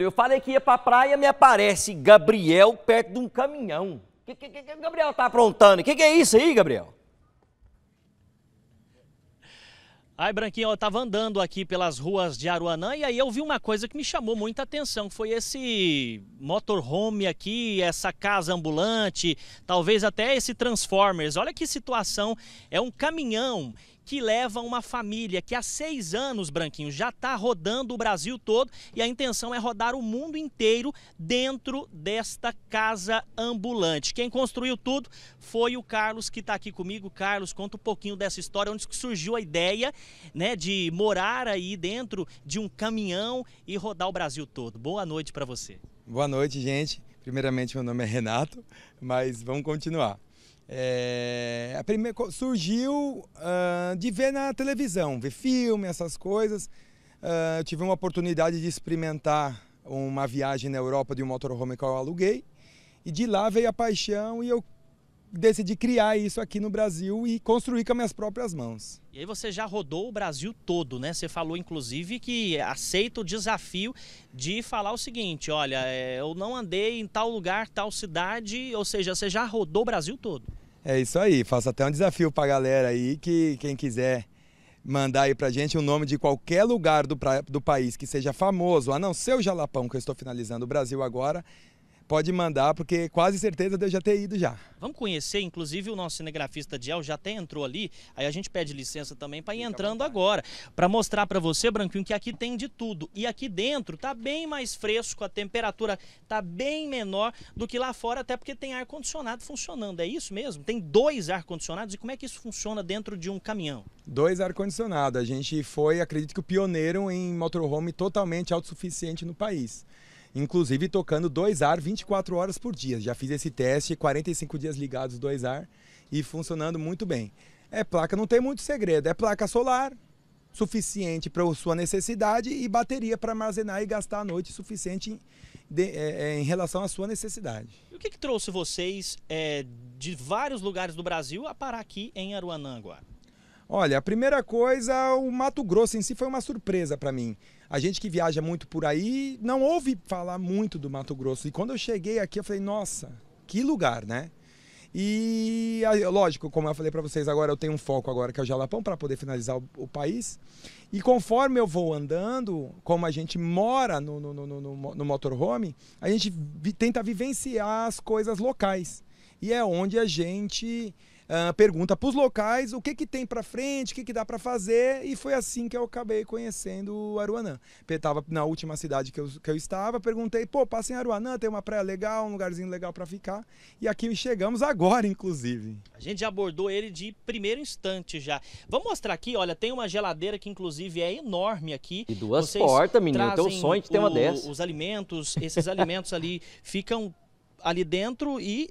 Eu falei que ia pra praia, me aparece Gabriel perto de um caminhão. O que, que, que, o Gabriel tá aprontando? O que, que é isso aí, Gabriel? Ai, Branquinho, eu estava andando aqui pelas ruas de Aruanã e aí eu vi uma coisa que me chamou muita atenção, foi esse motorhome aqui, essa casa ambulante, talvez até esse Transformers. Olha que situação, é um caminhão que leva uma família que há seis anos, Branquinho, já está rodando o Brasil todo e a intenção é rodar o mundo inteiro dentro desta casa ambulante. Quem construiu tudo foi o Carlos que está aqui comigo. Carlos, conta um pouquinho dessa história, onde surgiu a ideia né, de morar aí dentro de um caminhão e rodar o Brasil todo. Boa noite para você. Boa noite, gente. Primeiramente, meu nome é Renato, mas vamos continuar. É, a primeira, surgiu uh, de ver na televisão, ver filme, essas coisas. Uh, tive uma oportunidade de experimentar uma viagem na Europa de um motorhome que eu aluguei. E de lá veio a paixão e eu decidi criar isso aqui no Brasil e construir com as minhas próprias mãos. E aí você já rodou o Brasil todo, né? Você falou inclusive que aceita o desafio de falar o seguinte, olha, eh, eu não andei em tal lugar, tal cidade, ou seja, você já rodou o Brasil todo. É isso aí, faço até um desafio para a galera aí que quem quiser mandar aí pra gente o um nome de qualquer lugar do, pra, do país que seja famoso, a não ser o Jalapão, que eu estou finalizando o Brasil agora, pode mandar, porque quase certeza de eu já ter ido já. Vamos conhecer, inclusive o nosso cinegrafista Diel já até entrou ali, aí a gente pede licença também para ir Fica entrando agora, para mostrar para você, Branquinho, que aqui tem de tudo. E aqui dentro tá bem mais fresco, a temperatura tá bem menor do que lá fora, até porque tem ar-condicionado funcionando, é isso mesmo? Tem dois ar-condicionados e como é que isso funciona dentro de um caminhão? Dois ar-condicionados, a gente foi, acredito que o pioneiro em motorhome totalmente autossuficiente no país inclusive tocando 2AR 24 horas por dia. Já fiz esse teste, 45 dias ligados 2AR e funcionando muito bem. É placa, não tem muito segredo, é placa solar, suficiente para sua necessidade e bateria para armazenar e gastar a noite suficiente em, de, é, é, em relação à sua necessidade. E o que, que trouxe vocês é, de vários lugares do Brasil a parar aqui em Aruanã agora? Olha, a primeira coisa, o Mato Grosso em si foi uma surpresa para mim. A gente que viaja muito por aí não ouve falar muito do Mato Grosso. E quando eu cheguei aqui, eu falei, nossa, que lugar, né? E, lógico, como eu falei para vocês agora, eu tenho um foco agora que é o Jalapão para poder finalizar o, o, país. E conforme eu vou andando, como a gente mora no, no, no, no, no motorhome, a gente vi, tenta vivenciar as coisas locais. E é onde a gente uh, pergunta para os locais o que, que tem para frente, o que, que dá para fazer, e foi assim que eu acabei conhecendo o Aruanã. Estava na última cidade que eu, que eu estava, perguntei, pô, passa em Aruanã, tem uma praia legal, um lugarzinho legal para ficar, e aqui chegamos agora, inclusive. A gente já abordou ele de primeiro instante já. Vamos mostrar aqui, olha, tem uma geladeira que inclusive é enorme aqui. E duas Vocês portas, menino, tem um sonho de ter uma dessa. Os alimentos, esses alimentos ali ficam ali dentro e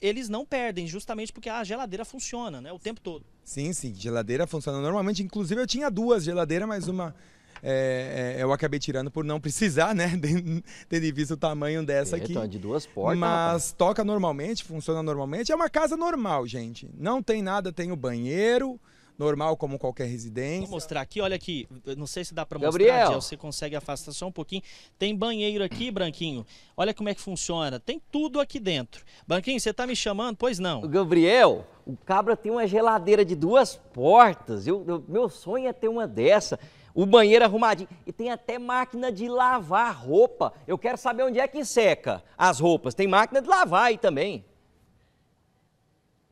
eles não perdem, justamente porque a geladeira funciona, né? O tempo todo. Sim, sim, geladeira funciona normalmente. Inclusive eu tinha duas geladeiras, mas uma é, é, eu acabei tirando por não precisar, né? Tendo visto o tamanho dessa é, aqui. Então, de duas portas. Mas rapaz. toca normalmente, funciona normalmente. É uma casa normal, gente. Não tem nada, tem o banheiro normal como qualquer residência. Vou mostrar aqui, olha aqui, não sei se dá para mostrar, Gabriel. você consegue afastar só um pouquinho. Tem banheiro aqui, Branquinho. Olha como é que funciona, tem tudo aqui dentro. Branquinho, você tá me chamando? Pois não. Gabriel, o Cabra tem uma geladeira de duas portas. Eu, eu, meu sonho é ter uma dessa. O banheiro arrumadinho. E tem até máquina de lavar roupa. Eu quero saber onde é que seca as roupas. Tem máquina de lavar aí também.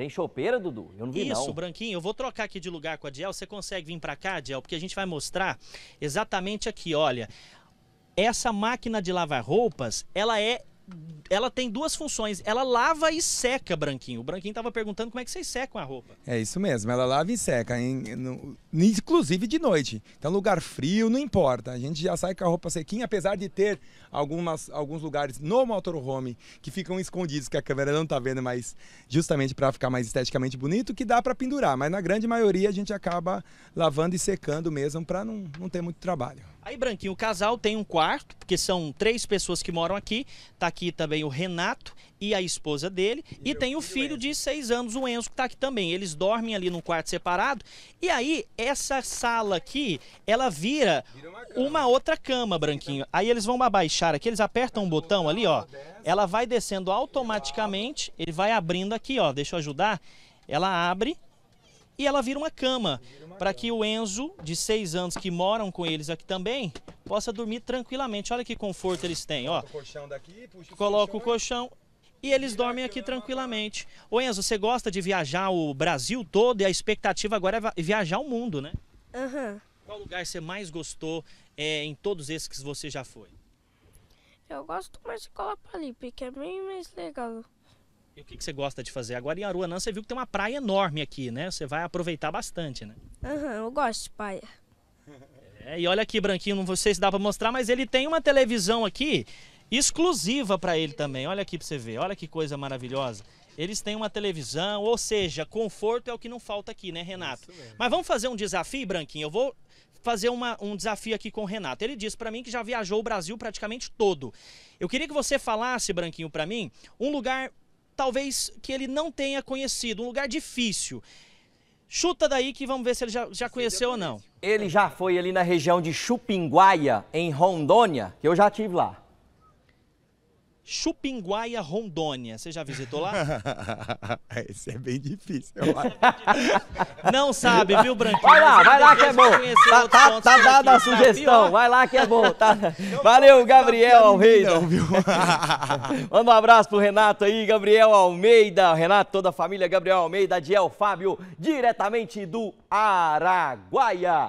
Tem chopeira, Dudu? Eu não vi Isso, não. Branquinho. Eu vou trocar aqui de lugar com a Diel. Você consegue vir para cá, Diel? Porque a gente vai mostrar exatamente aqui, olha. Essa máquina de lavar roupas, ela é ela tem duas funções. Ela lava e seca, Branquinho. O Branquinho estava perguntando como é que vocês secam a roupa. É isso mesmo, ela lava e seca, em, no, inclusive de noite. Então, lugar frio, não importa. A gente já sai com a roupa sequinha, apesar de ter algumas, alguns lugares no motorhome que ficam escondidos, que a câmera não está vendo, mas justamente para ficar mais esteticamente bonito, que dá para pendurar. Mas na grande maioria a gente acaba lavando e secando mesmo para não, não ter muito trabalho. Aí, Branquinho, o casal tem um quarto, porque são três pessoas que moram aqui. Tá aqui também o Renato e a esposa dele. E, e tem o filho, de seis anos, o Enzo, que está aqui também. Eles dormem ali num quarto separado. E aí, essa sala aqui, ela vira, vira uma, uma, outra cama, Branquinho. Aí eles vão abaixar aqui, eles apertam um botão ali, ó. Ela vai descendo automaticamente. Ele vai abrindo aqui, ó. Deixa eu ajudar. Ela abre e ela vira uma cama, para que o Enzo, de seis anos, que moram com eles aqui também, possa dormir tranquilamente. Olha que conforto eles têm, ó. Coloca o colchão e eles dormem aqui tranquilamente. Ô Enzo, você gosta de viajar o Brasil todo e a expectativa agora é viajar o mundo, né? Aham. Uhum. Qual lugar você mais gostou é, em todos esses que você já foi? Eu gosto mais de Colapalipe, que é bem mais legal. E o que, que você gosta de fazer? Agora em Aruanã você viu que tem uma praia enorme aqui, né? Você vai aproveitar bastante, né? Aham, uhum, eu gosto de praia. É, e olha aqui, Branquinho, não sei se dá para mostrar, mas ele tem uma televisão aqui exclusiva para ele também. Olha aqui para você ver, olha que coisa maravilhosa. Eles têm uma televisão, ou seja, conforto é o que não falta aqui, né, Renato? Mas vamos fazer um desafio, Branquinho? Eu vou fazer uma, um desafio aqui com o Renato. Ele disse para mim que já viajou o Brasil praticamente todo. Eu queria que você falasse, Branquinho, para mim, um lugar talvez que ele não tenha conhecido, um lugar difícil. Chuta daí que vamos ver se ele já, já conheceu ou não. Ele já foi ali na região de Chupinguaia, em Rondônia, que eu já tive lá. Chupinguaia, Rondônia. Você já visitou lá? Isso é, é bem difícil. Não sabe, viu, Branquinho? Vai lá, é tá- tá- tá vai lá que é bom. Tá, tá, tá dada a sugestão. vai lá que é bom. Tá. Valeu, Gabriel Almeida. viu? Manda um abraço pro Renato aí, Gabriel Almeida. Renato, toda a família, Gabriel Almeida, Adiel Fábio, diretamente do Araguaia.